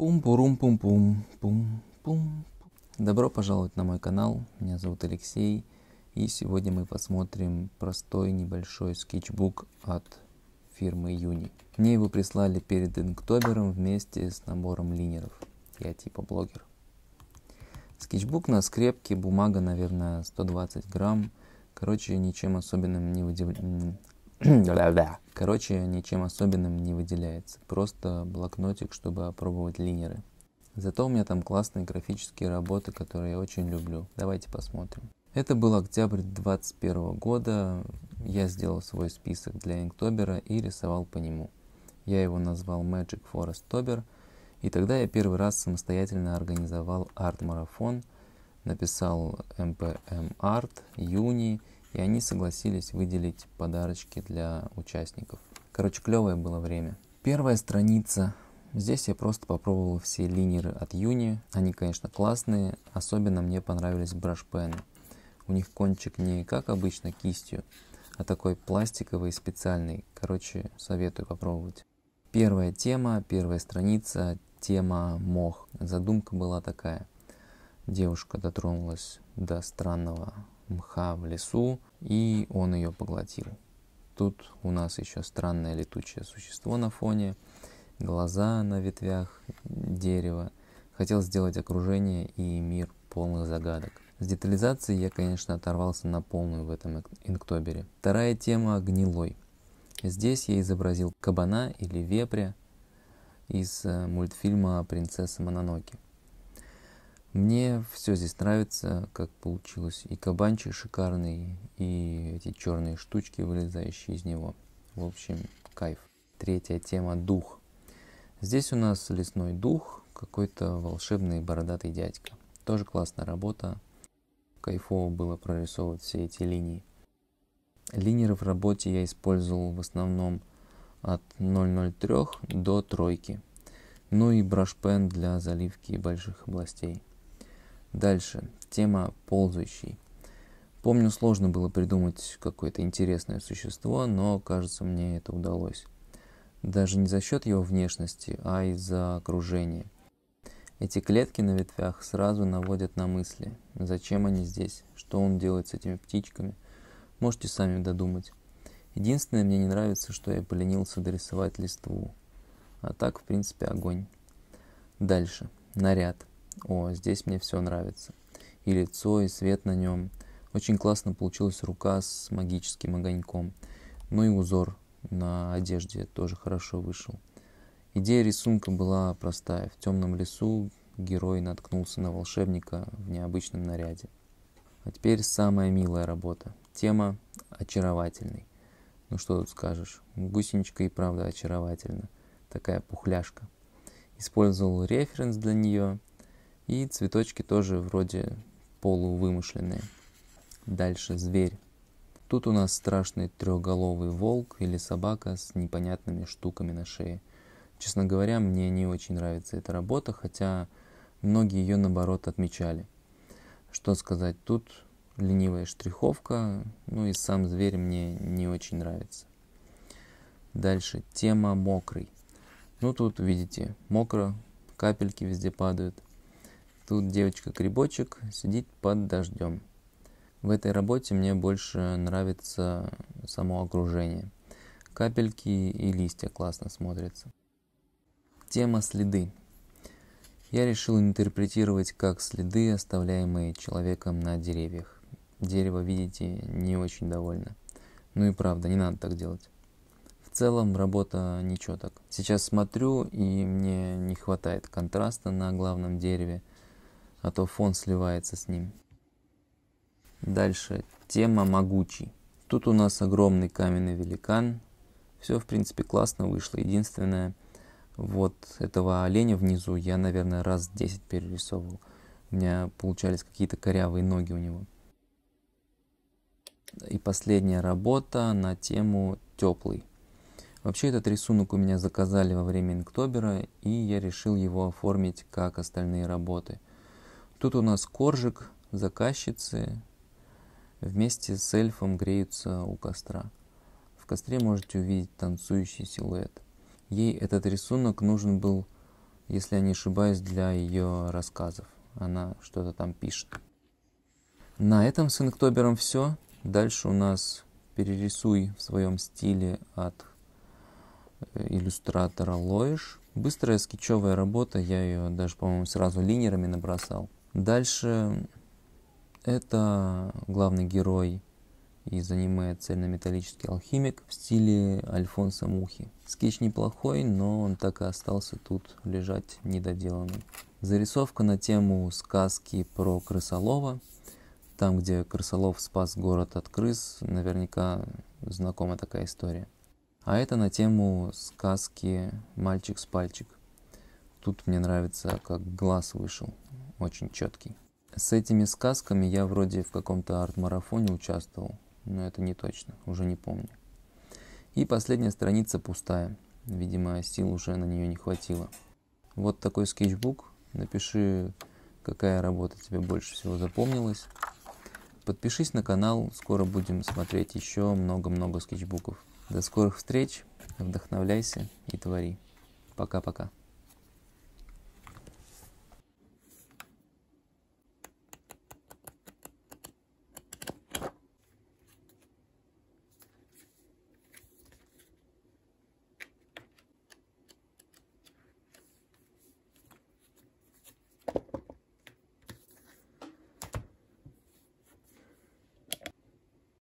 пум пум пум пум пум пум Добро пожаловать на мой канал. Меня зовут Алексей. И сегодня мы посмотрим простой небольшой скетчбук от фирмы Юни. Мне его прислали перед Инктобером вместе с набором линеров. Я типа блогер. Скетчбук на скрепке, бумага, наверное, 120 грамм. Короче, ничем особенным не удивляю. Короче, ничем особенным не выделяется, просто блокнотик, чтобы опробовать линеры. Зато у меня там классные графические работы, которые я очень люблю. Давайте посмотрим. Это был октябрь 2021 года. Я сделал свой список для Инктобера и рисовал по нему. Я его назвал Magic Forest Tober, и тогда я первый раз самостоятельно организовал арт-марафон, написал MPM Art, Юни и они согласились выделить подарочки для участников. Короче, клевое было время. Первая страница. Здесь я просто попробовал все линеры от Юни. Они, конечно, классные. Особенно мне понравились брашпены. У них кончик не как обычно кистью, а такой пластиковый специальный. Короче, советую попробовать. Первая тема, первая страница, тема мох. Задумка была такая. Девушка дотронулась до странного мха в лесу, и он ее поглотил. Тут у нас еще странное летучее существо на фоне, глаза на ветвях дерева. Хотел сделать окружение и мир полных загадок. С детализацией я, конечно, оторвался на полную в этом инктобере. Вторая тема – гнилой. Здесь я изобразил кабана или вепря из э, мультфильма «Принцесса Мононоки». Мне все здесь нравится, как получилось. И кабанчик шикарный, и эти черные штучки, вылезающие из него. В общем, кайф. Третья тема – дух. Здесь у нас лесной дух, какой-то волшебный бородатый дядька. Тоже классная работа. Кайфово было прорисовывать все эти линии. Линеры в работе я использовал в основном от 0,03 до тройки. Ну и брашпен для заливки больших областей. Дальше. Тема ползающий. Помню, сложно было придумать какое-то интересное существо, но, кажется, мне это удалось. Даже не за счет его внешности, а из-за окружения. Эти клетки на ветвях сразу наводят на мысли. Зачем они здесь? Что он делает с этими птичками? Можете сами додумать. Единственное, мне не нравится, что я поленился дорисовать листву. А так, в принципе, огонь. Дальше. Наряд. О, здесь мне все нравится. И лицо, и свет на нем. Очень классно получилась рука с магическим огоньком. Ну и узор на одежде тоже хорошо вышел. Идея рисунка была простая. В темном лесу герой наткнулся на волшебника в необычном наряде. А теперь самая милая работа. Тема очаровательный. Ну что тут скажешь, гусеничка и правда очаровательна. Такая пухляшка. Использовал референс для нее, и цветочки тоже вроде полувымышленные. Дальше зверь. Тут у нас страшный трехголовый волк или собака с непонятными штуками на шее. Честно говоря, мне не очень нравится эта работа, хотя многие ее наоборот отмечали. Что сказать, тут ленивая штриховка, ну и сам зверь мне не очень нравится. Дальше тема мокрый. Ну тут видите, мокро, капельки везде падают – Тут девочка-грибочек сидит под дождем. В этой работе мне больше нравится само окружение. Капельки и листья классно смотрятся. Тема следы. Я решил интерпретировать как следы, оставляемые человеком на деревьях. Дерево, видите, не очень довольно. Ну и правда, не надо так делать. В целом работа ничего так. Сейчас смотрю и мне не хватает контраста на главном дереве – а то фон сливается с ним. Дальше тема «Могучий». Тут у нас огромный каменный великан. Все, в принципе, классно вышло. Единственное, вот этого оленя внизу я, наверное, раз 10 перерисовывал. У меня получались какие-то корявые ноги у него. И последняя работа на тему «Теплый». Вообще этот рисунок у меня заказали во время Инктобера, и я решил его оформить как остальные работы – Тут у нас коржик заказчицы вместе с эльфом греются у костра. В костре можете увидеть танцующий силуэт. Ей этот рисунок нужен был, если я не ошибаюсь, для ее рассказов. Она что-то там пишет. На этом с Инктобером все. Дальше у нас перерисуй в своем стиле от э, иллюстратора Лоиш. Быстрая скетчевая работа, я ее даже, по-моему, сразу линерами набросал. Дальше это главный герой из аниме «Цельнометаллический алхимик» в стиле Альфонса Мухи. Скетч неплохой, но он так и остался тут лежать недоделанным. Зарисовка на тему сказки про крысолова. Там, где крысолов спас город от крыс, наверняка знакома такая история. А это на тему сказки «Мальчик с пальчик». Тут мне нравится, как глаз вышел очень четкий. С этими сказками я вроде в каком-то арт-марафоне участвовал, но это не точно, уже не помню. И последняя страница пустая. Видимо, сил уже на нее не хватило. Вот такой скетчбук. Напиши, какая работа тебе больше всего запомнилась. Подпишись на канал, скоро будем смотреть еще много-много скетчбуков. До скорых встреч, вдохновляйся и твори. Пока-пока.